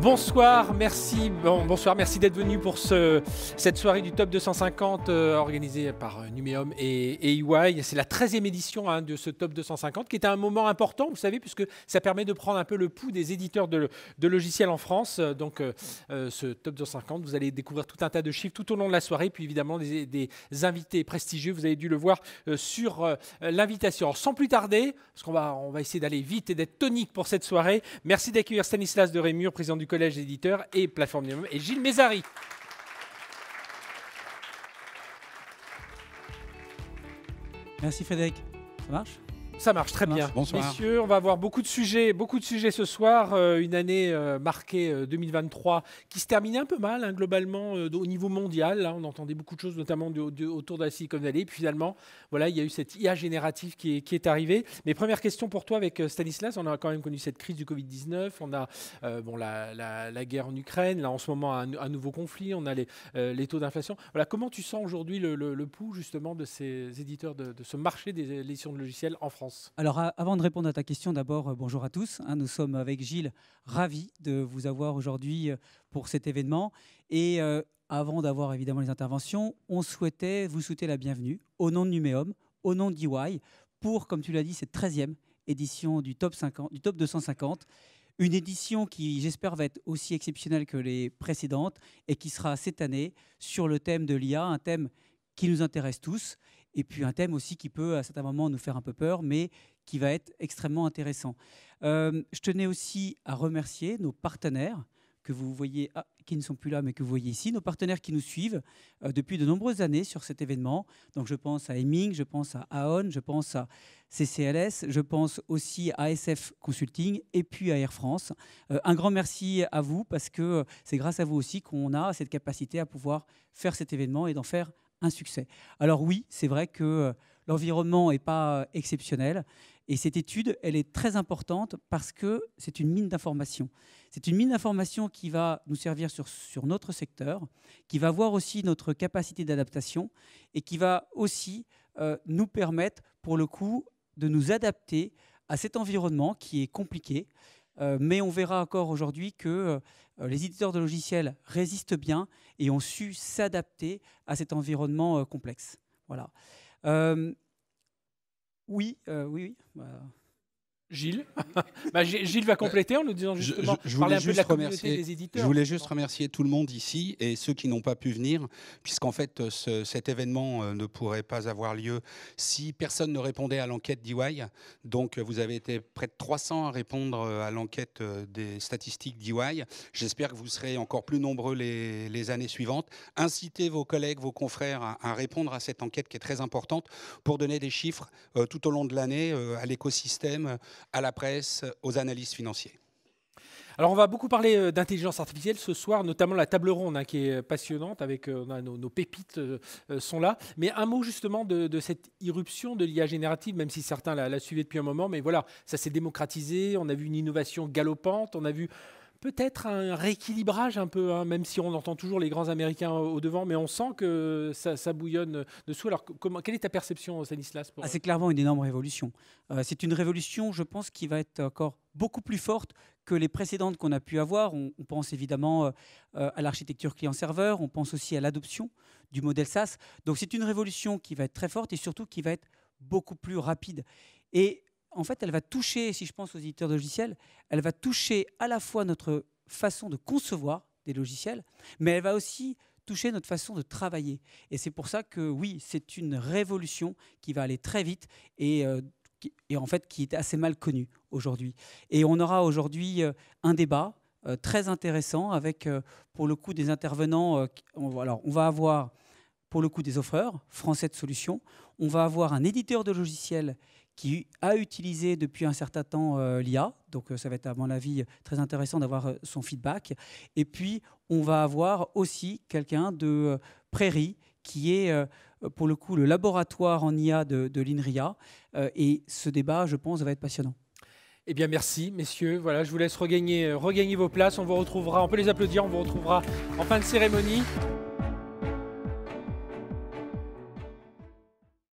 Bonsoir, merci. Bon, bonsoir, merci d'être venu pour cette soirée du Top 250 euh, organisée par euh, Numéum et, EY. E C'est la 13e édition hein, de ce Top 250 qui est un moment important, vous savez, puisque ça permet de prendre un peu le pouls des éditeurs de, logiciels en France. Donc, euh, ce Top 250, vous allez découvrir tout un tas de chiffres tout au long de la soirée, puis évidemment des, invités prestigieux. Vous avez dû le voir sur l'invitation. Sans plus tarder, parce qu'on va, on va essayer d'aller vite et d'être tonique pour cette soirée, merci d'accueillir Stanislas de Rémur, président du Collège d'éditeurs et Plateforme des et Gilles Mézary. Merci Frédéric. Ça marche ça marche très bien. Bonsoir. Messieurs, on va avoir beaucoup de sujets, beaucoup de sujets ce soir. Euh, une année euh, marquée 2023 euh, qui se terminait un peu mal hein, globalement au niveau mondial. Hein. on entendait beaucoup de choses, notamment autour de la Silicon Valley. puis finalement, voilà, il y a eu cette IA générative qui est, qui est arrivée. Mais première question pour toi avec Stanislas. On a quand même connu cette crise du Covid-19. On a bon, la, guerre en Ukraine. Là, en ce moment, un, nouveau conflit. On a les, taux d'inflation. Voilà, comment tu sens aujourd'hui le, pouls justement de ces éditeurs, de, de ce marché des éditions de logiciels en France alors avant de répondre à ta question, d'abord euh, bonjour à tous. Hein, nous sommes avec Gilles, ravis de vous avoir aujourd'hui euh, pour cet événement. Et euh, avant d'avoir évidemment les interventions, on souhaitait vous souhaiter la bienvenue au nom de Numéum, au nom d'EY, pour, comme tu l'as dit, cette 13e édition du top, 50, du top 250. Une édition qui, j'espère, va être aussi exceptionnelle que les précédentes et qui sera cette année sur le thème de l'IA, un thème qui nous intéresse tous et puis un thème aussi qui peut à certains moments nous faire un peu peur, mais qui va être extrêmement intéressant. Euh, je tenais aussi à remercier nos partenaires que vous voyez, ah, qui ne sont plus là, mais que vous voyez ici, nos partenaires qui nous suivent euh, depuis de nombreuses années sur cet événement. Donc je pense à Eming, je pense à Aon, je pense à CCLS, je pense aussi à SF Consulting et puis à Air France. Euh, un grand merci à vous parce que c'est grâce à vous aussi qu'on a cette capacité à pouvoir faire cet événement et d'en faire un succès. Alors oui, c'est vrai que euh, l'environnement n'est pas euh, exceptionnel. Et cette étude, elle est très importante parce que c'est une mine d'information. C'est une mine d'information qui va nous servir sur, notre secteur, qui va voir aussi notre capacité d'adaptation et qui va aussi euh, nous permettre, pour le coup, de nous adapter à cet environnement qui est compliqué, euh, mais on verra encore aujourd'hui que euh, les éditeurs de logiciels résistent bien et ont su s'adapter à cet environnement euh, complexe. Voilà. oui, oui, oui. Bah, Gilles. Bah, Gilles va compléter en nous disant justement je, voulais juste remercier, éditeurs. Je voulais juste remercier tout le monde ici et ceux qui n'ont pas pu venir, puisqu'en fait cet événement euh, ne pourrait pas avoir lieu si personne ne répondait à l'enquête d'EY. Donc euh, vous avez été près de 300 à répondre euh, à l'enquête des statistiques d'EY. J'espère que vous serez encore plus nombreux les, années suivantes. Incitez vos collègues, vos confrères à, répondre à cette enquête qui est très importante pour donner des chiffres tout au long de l'année à l'écosystème à la presse, aux analystes financiers. Alors on va beaucoup parler euh, d'intelligence artificielle ce soir, notamment la table ronde hein, qui est euh, passionnante, avec euh, nos, pépites sont là. Mais un mot justement de, cette irruption de l'IA générative, même si certains la, la, suivaient depuis un moment, mais voilà, ça s'est démocratisé, on a vu une innovation galopante, on a vu peut-être un rééquilibrage un peu, hein, même si on entend toujours les grands Américains au devant, mais on sent que ça, bouillonne dessous. Alors, quelle est ta perception, Stanislas pour... Ah, euh c'est clairement une énorme révolution. Euh, c'est une révolution, je pense, qui va être encore beaucoup plus forte que les précédentes qu'on a pu avoir. On, pense évidemment euh, à l'architecture client-serveur, on pense aussi à l'adoption du modèle SaaS. Donc, c'est une révolution qui va être très forte et surtout qui va être beaucoup plus rapide. Et en fait, elle va toucher, si je pense aux éditeurs de logiciels, elle va toucher à la fois notre façon de concevoir des logiciels, mais elle va aussi toucher notre façon de travailler. Et c'est pour ça que oui, c'est une révolution qui va aller très vite et, euh, en fait qui est assez mal connue aujourd'hui. Et on aura aujourd'hui euh, un débat euh, très intéressant avec, pour le coup, des intervenants. alors, on va avoir, pour le coup, des offreurs français de solutions. On va avoir un éditeur de logiciels qui a utilisé depuis un certain temps euh, l'IA. Donc euh, ça va être à mon avis très intéressant d'avoir euh, son feedback. Et puis on va avoir aussi quelqu'un de Prairie qui est pour le coup le laboratoire en IA de, l'INRIA. et ce débat, je pense, va être passionnant. Eh bien, merci, messieurs. Voilà, je vous laisse regagner, regagner vos places. On vous retrouvera, on peut les applaudir, on vous retrouvera en fin de cérémonie.